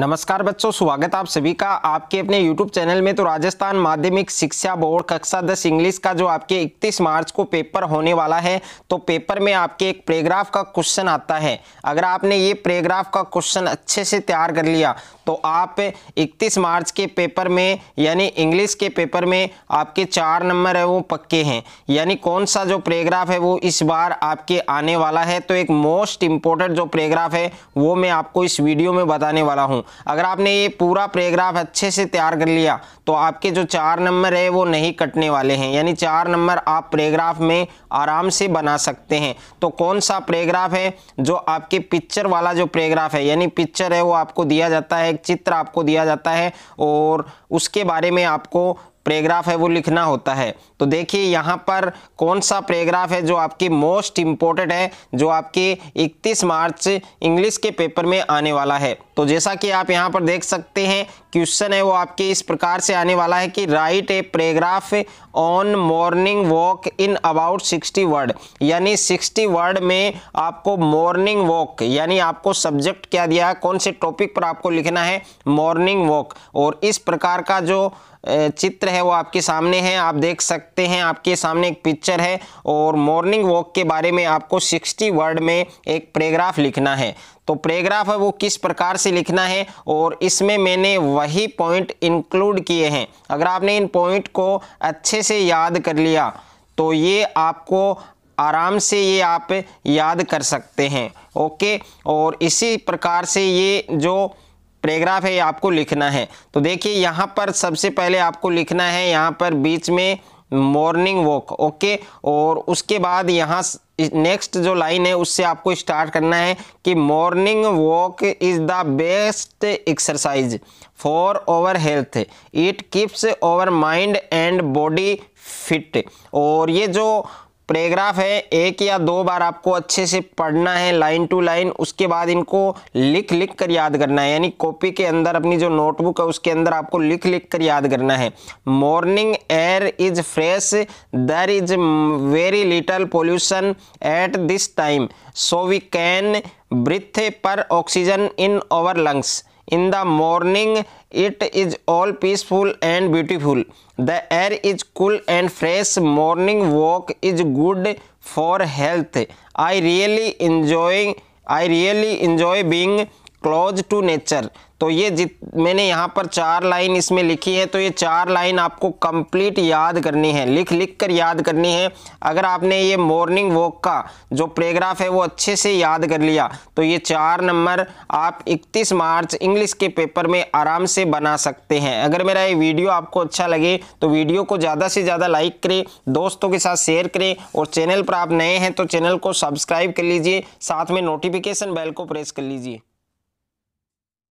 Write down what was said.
नमस्कार बच्चों स्वागत आप सभी का आपके अपने YouTube चैनल में तो राजस्थान माध्यमिक शिक्षा बोर्ड कक्षा 10 इंग्लिश का जो आपके 31 मार्च को पेपर होने वाला है तो पेपर में आपके एक पेग्राफ का क्वेश्चन आता है अगर आपने ये पेग्राफ का क्वेश्चन अच्छे से तैयार कर लिया तो आप 31 मार्च के पेपर में यानी इंग्लिश के पेपर में आपके चार नंबर है वो पक्के हैं यानी कौन सा जो पेग्राफ है वो इस बार आपके आने वाला है तो एक मोस्ट इम्पोर्टेंट जो पेग्राफ है वो मैं आपको इस वीडियो में बताने वाला हूँ अगर आपने ये पूरा पैराग्राफ अच्छे से तैयार कर लिया तो आपके जो चार नंबर है वो नहीं कटने वाले हैं यानी चार नंबर आप पैराग्राफ में आराम से बना सकते हैं तो कौन सा पैराग्राफ है जो आपके पिक्चर वाला जो पैराग्राफ है यानी पिक्चर है वो आपको दिया जाता है एक चित्र आपको दिया जाता है और उसके बारे में आपको पैराग्राफ है वो लिखना होता है तो देखिए यहाँ पर कौन सा पैराग्राफ है जो आपकी मोस्ट इम्पोर्टेंट है जो आपके 31 मार्च इंग्लिश के पेपर में आने वाला है तो जैसा कि आप यहाँ पर देख सकते हैं क्वेश्चन है वो आपके इस प्रकार से आने वाला है कि write a paragraph on morning walk in about 60 word यानी 60 वर्ड में आपको मॉर्निंग वॉक यानी आपको सब्जेक्ट क्या दिया है कौन से टॉपिक पर आपको लिखना है मॉर्निंग वॉक और इस प्रकार का जो चित्र है है वो आपके सामने है आप देख सकते हैं आपके सामने एक पिक्चर है और मॉर्निंग वॉक के बारे में आपको 60 वर्ड में एक पैराग्राफ लिखना है तो पैराग्राफ है वो किस प्रकार से लिखना है और इसमें मैंने वही पॉइंट इंक्लूड किए हैं अगर आपने इन पॉइंट को अच्छे से याद कर लिया तो ये आपको आराम से ये आप याद कर सकते हैं ओके और इसी प्रकार से ये जो पैराग्राफ है आपको लिखना है तो देखिए यहाँ पर सबसे पहले आपको लिखना है यहाँ पर बीच में मॉर्निंग वॉक ओके और उसके बाद यहाँ नेक्स्ट जो लाइन है उससे आपको स्टार्ट करना है कि morning walk is the best exercise for our health it keeps our mind and body fit और ये जो पैराग्राफ है एक या दो बार आपको अच्छे से पढ़ना है लाइन टू लाइन उसके बाद इनको लिख लिख कर याद करना है यानी कॉपी के अंदर अपनी जो नोटबुक है उसके अंदर आपको लिख लिख कर याद करना है morning air is fresh there is very little pollution at this time so we can breathe pure oxygen in our lungs in the morning it is all peaceful and beautiful the air is cool and fresh morning walk is good for health i really enjoy i really enjoy being close to nature तो ये जित मैंने यहाँ पर चार line इसमें लिखी है तो ये चार लाइन आपको कंप्लीट याद करनी है लिख लिख कर याद करनी है अगर आपने ये मॉर्निंग वॉक का जो पैराग्राफ है वो अच्छे से याद कर लिया तो ये चार नंबर आप 31 मार्च इंग्लिश के पेपर में आराम से बना सकते हैं अगर मेरा ये वीडियो आपको अच्छा लगे तो वीडियो को ज़्यादा से ज़्यादा लाइक करें दोस्तों के साथ शेयर करें और चैनल पर आप नए हैं तो चैनल को सब्सक्राइब कर लीजिए साथ में नोटिफिकेशन बेल को प्रेस कर लीजिए